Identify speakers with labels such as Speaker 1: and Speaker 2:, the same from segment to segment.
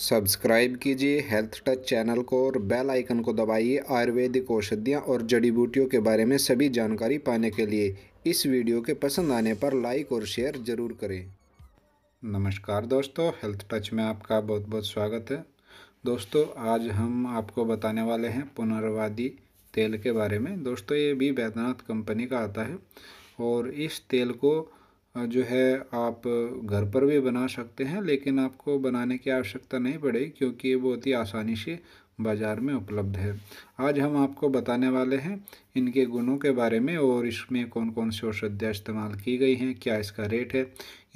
Speaker 1: subscribe कीजिए health touch channel को और बेल आइकन को दबाइए आयुर्वेदिक औषधियाँ और जड़ी बूटियों के बारे में सभी जानकारी पाने के लिए इस वीडियो के पसंद आने पर लाइक और शेयर ज़रूर करें नमस्कार दोस्तों हेल्थ टच में आपका बहुत बहुत स्वागत है दोस्तों आज हम आपको बताने वाले हैं पुनर्वादी तेल के बारे में दोस्तों ये भी वैद्यनाथ कंपनी का आता है और इस तेल को जो है आप घर पर भी बना सकते हैं लेकिन आपको बनाने की आवश्यकता नहीं पड़ेगी क्योंकि ये बहुत ही आसानी से बाज़ार में उपलब्ध है आज हम आपको बताने वाले हैं इनके गुणों के बारे में और इसमें कौन कौन सी औषधियाँ इस्तेमाल की गई हैं क्या इसका रेट है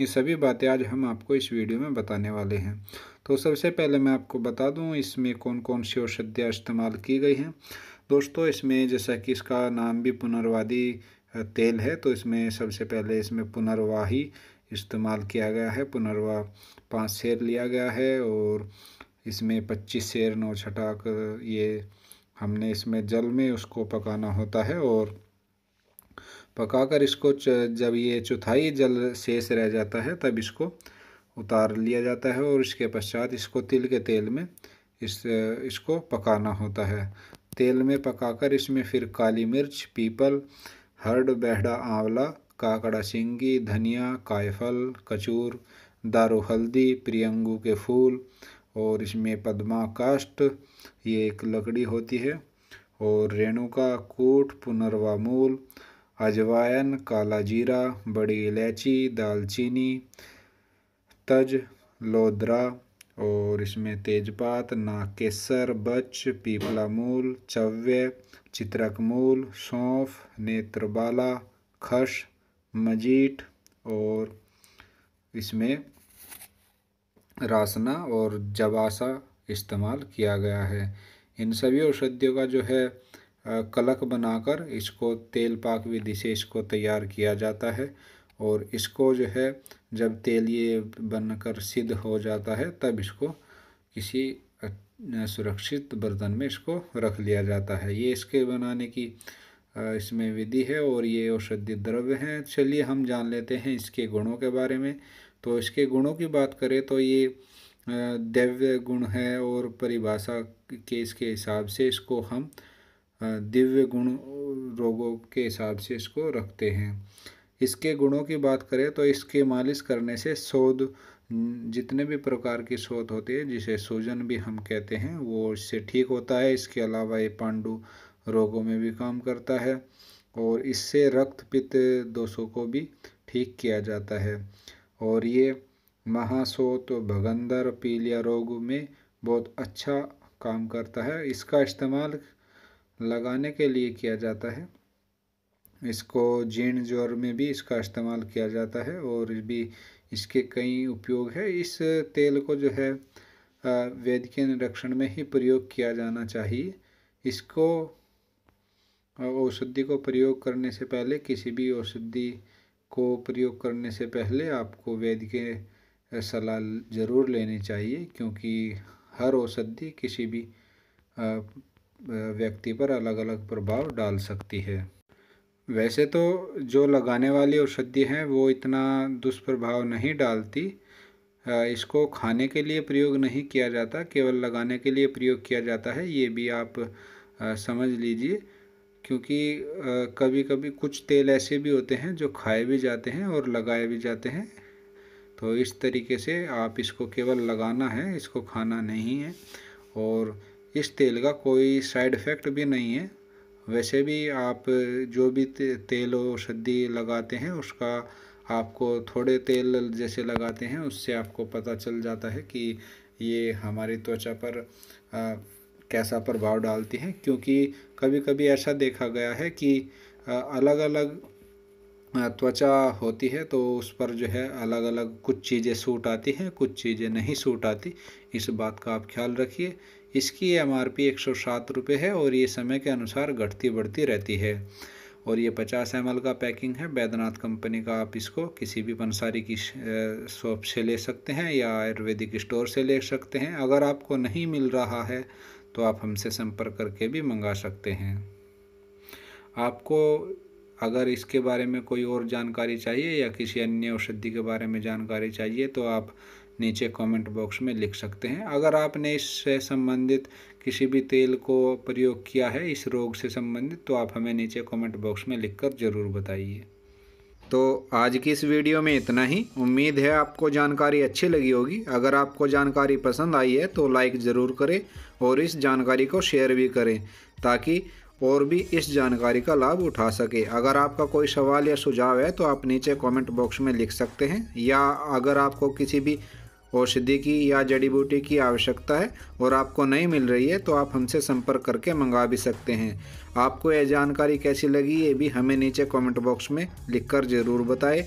Speaker 1: ये सभी बातें आज हम आपको इस वीडियो में बताने वाले हैं तो सबसे पहले मैं आपको बता दूँ इसमें कौन कौन सी औषधियाँ इस्तेमाल की गई हैं दोस्तों इसमें जैसा कि इसका नाम भी पुनर्वादी तेल है तो इसमें सबसे पहले इसमें पुनर्वाही इस्तेमाल किया गया है पुनर्वा पाँच शेर लिया गया है और इसमें पच्चीस शेर नौ छटा कर ये हमने इसमें जल में उसको पकाना होता है और पकाकर इसको जब ये चौथाई जल शेष रह जाता है तब इसको उतार लिया जाता है और इसके पश्चात इसको तिल के तेल में इस इसको पकाना होता है तेल में पकाकर इसमें फिर काली मिर्च पीपल हर्ड बेहड़ा आंवला काकड़ा सिंगी धनिया कायफल कचूर दारू हल्दी प्रियंगू के फूल और इसमें पद्मा काष्ट ये एक लकड़ी होती है और रेणुका कूट पुनर्वा मूल काला जीरा बड़ी इलायची दालचीनी तज लोदरा और इसमें तेजपात नाकेसर बच पीपला मूल चव्य चित्रकमूल सौंफ नेत्रबाला खश मजीट और इसमें रासना और जवासा इस्तेमाल किया गया है इन सभी औषधियों का जो है कलक बनाकर इसको तेल पाक विधि से इसको तैयार किया जाता है और इसको जो है जब तेल ये बनकर सिद्ध हो जाता है तब इसको किसी सुरक्षित बर्तन में इसको रख लिया जाता है ये इसके बनाने की इसमें विधि है और ये औषधि द्रव्य हैं चलिए हम जान लेते हैं इसके गुणों के बारे में तो इसके गुणों की बात करें तो ये दिव्य गुण है और परिभाषा के इसके हिसाब से इसको हम दिव्य गुण रोगों के हिसाब से इसको रखते हैं इसके गुणों की बात करें तो इसके मालिश करने से शोध जितने भी प्रकार की शोध होती है जिसे सूजन भी हम कहते हैं वो इससे ठीक होता है इसके अलावा ये पांडु रोगों में भी काम करता है और इससे रक्त पित्त दोषों को भी ठीक किया जाता है और ये महासोत भगंदर पीलिया रोग में बहुत अच्छा काम करता है इसका इस्तेमाल लगाने के लिए किया जाता है इसको जीर्ण ज्वर में भी इसका इस्तेमाल किया जाता है और भी इसके कई उपयोग है इस तेल को जो है वेद के निरीक्षण में ही प्रयोग किया जाना चाहिए इसको औषधि को प्रयोग करने से पहले किसी भी औषधि को प्रयोग करने से पहले आपको वेद के सलाह ज़रूर लेनी चाहिए क्योंकि हर औषधि किसी भी व्यक्ति पर अलग अलग प्रभाव डाल सकती है वैसे तो जो लगाने वाली औषधि हैं वो इतना दुष्प्रभाव नहीं डालती इसको खाने के लिए प्रयोग नहीं किया जाता केवल लगाने के लिए प्रयोग किया जाता है ये भी आप समझ लीजिए क्योंकि कभी कभी कुछ तेल ऐसे भी होते हैं जो खाए भी जाते हैं और लगाए भी जाते हैं तो इस तरीके से आप इसको केवल लगाना है इसको खाना नहीं है और इस तेल का कोई साइड इफ़ेक्ट भी नहीं है वैसे भी आप जो भी तेल और सद्दी लगाते हैं उसका आपको थोड़े तेल जैसे लगाते हैं उससे आपको पता चल जाता है कि ये हमारी त्वचा पर आ, कैसा प्रभाव डालती हैं क्योंकि कभी कभी ऐसा देखा गया है कि अलग अलग त्वचा होती है तो उस पर जो है अलग अलग कुछ चीज़ें सूट आती हैं कुछ चीज़ें नहीं सूट आती इस बात का आप ख्याल रखिए इसकी एम आर पी एक सौ सात रुपये है और ये समय के अनुसार घटती बढ़ती रहती है और ये पचास एम का पैकिंग है बैद्यनाथ कंपनी का आप इसको किसी भी पंसारी की शॉप से ले सकते हैं या आयुर्वेदिक स्टोर से ले सकते हैं अगर आपको नहीं मिल रहा है तो आप हमसे संपर्क करके भी मंगा सकते हैं आपको अगर इसके बारे में कोई और जानकारी चाहिए या किसी अन्य औषधि के बारे में जानकारी चाहिए तो आप नीचे कमेंट बॉक्स में लिख सकते हैं अगर आपने इससे संबंधित किसी भी तेल को प्रयोग किया है इस रोग से संबंधित तो आप हमें नीचे कमेंट बॉक्स में लिखकर ज़रूर बताइए तो आज की इस वीडियो में इतना ही उम्मीद है आपको जानकारी अच्छी लगी होगी अगर आपको जानकारी पसंद आई है तो लाइक ज़रूर करें और इस जानकारी को शेयर भी करें ताकि और भी इस जानकारी का लाभ उठा सके अगर आपका कोई सवाल या सुझाव है तो आप नीचे कमेंट बॉक्स में लिख सकते हैं या अगर आपको किसी भी औषधि की या जड़ी बूटी की आवश्यकता है और आपको नहीं मिल रही है तो आप हमसे संपर्क करके मंगा भी सकते हैं आपको यह जानकारी कैसी लगी ये भी हमें नीचे कमेंट बॉक्स में लिखकर ज़रूर बताएं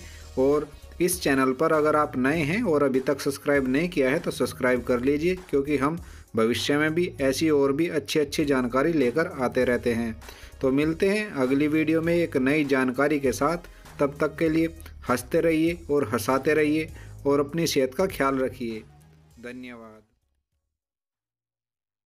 Speaker 1: और इस चैनल पर अगर आप नए हैं और अभी तक सब्सक्राइब नहीं किया है तो सब्सक्राइब कर लीजिए क्योंकि हम भविष्य में भी ऐसी और भी अच्छी अच्छी जानकारी लेकर आते रहते हैं तो मिलते हैं अगली वीडियो में एक नई जानकारी के साथ तब तक के लिए हंसते रहिए और हंसाते रहिए और अपनी सेहत का ख्याल रखिए धन्यवाद